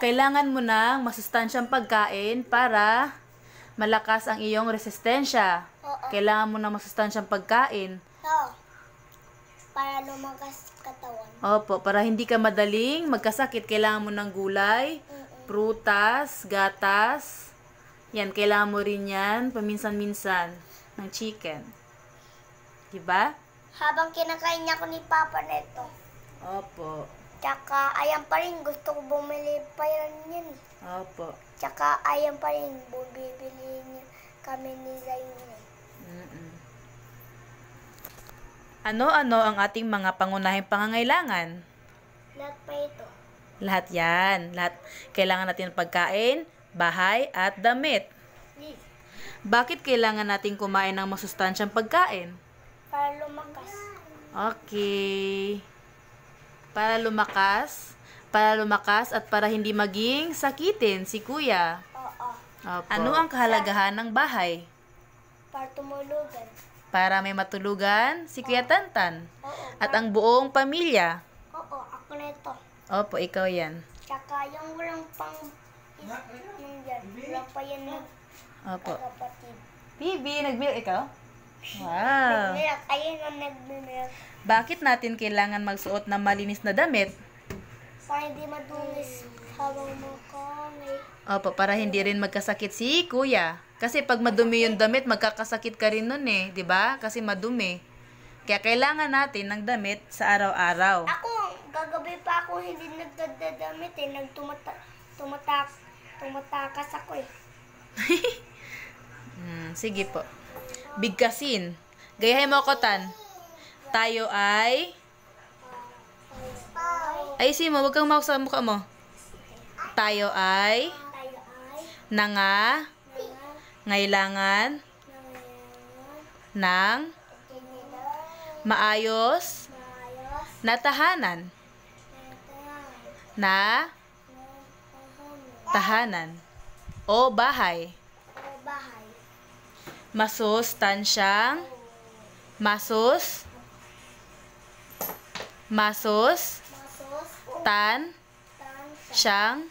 Kailangan mo ng masustansyang pagkain para malakas ang iyong resistensya. Oo. Kailangan mo ng masustansyang pagkain. Oo. Para lumakas katawan. Opo, para hindi ka madaling magkasakit, kailangan mo ng gulay, Mm-mm. prutas, gatas. Yan, kailangan mo rin yan paminsan-minsan ng chicken. Diba? Habang kinakain niya ako ni Papa neto. Opo. Tsaka, ayan pa rin, gusto ko bumili pa yan yan. Opo. Tsaka, ayan pa rin, bumibili niya kami ni Zayun eh. mm Ano-ano ang ating mga pangunahing pangangailangan? Lahat pa ito. Lahat yan. Lahat. Kailangan natin ng pagkain, bahay, at damit. Bakit kailangan natin kumain ng masustansyang pagkain? Para lumakas. Okay para lumakas, para lumakas at para hindi maging sakitin si kuya. Oo. Opo. Ano ang kahalagahan ng bahay? Para tumulugan. Para may matulugan si Kuya Tantan. Oo. At ang buong pamilya. Oo, ako nito. Opo, ikaw yan. Tsaka yung walang pang... Yung yan. Walang pa yan. Opo. Bibi, nagbilang ikaw? Wow. Bakit natin kailangan magsuot ng malinis na damit? Para hindi madulis habang magkamay. Opo, para hindi rin magkasakit si kuya. Kasi pag madumi yung damit, magkakasakit ka rin nun eh. ba? Diba? Kasi madumi. Kaya kailangan natin ng damit sa araw-araw. Ako, gagabi pa ako hindi nagdadamit eh. Nagtumata tumatak tumatakas ako eh. hmm, sige po bigkasin. Gayahin mo ko Tan. Tayo ay... Ayusin mo, wag kang mawag sa mukha mo. Tayo ay... Nanga... Ngailangan... Nang... Maayos... Na tahanan. Na... Tahanan. O bahay masustansyang, masus, masus, tan, siyang,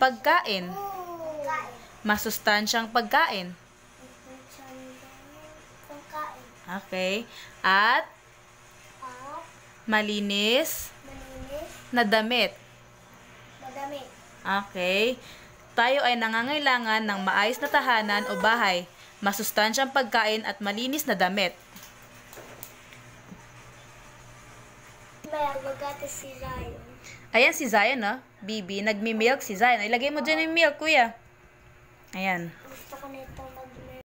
pagkain. Masustansyang pagkain. Okay. At, malinis, na damit. Okay tayo ay nangangailangan ng maayos na tahanan o bahay, masustansyang pagkain at malinis na damit. si Zion. Ayan si Zion, no? Bibi, nagmi-milk si Zion. Ilagay mo dyan yung milk, kuya. Ayan. Gusto ko na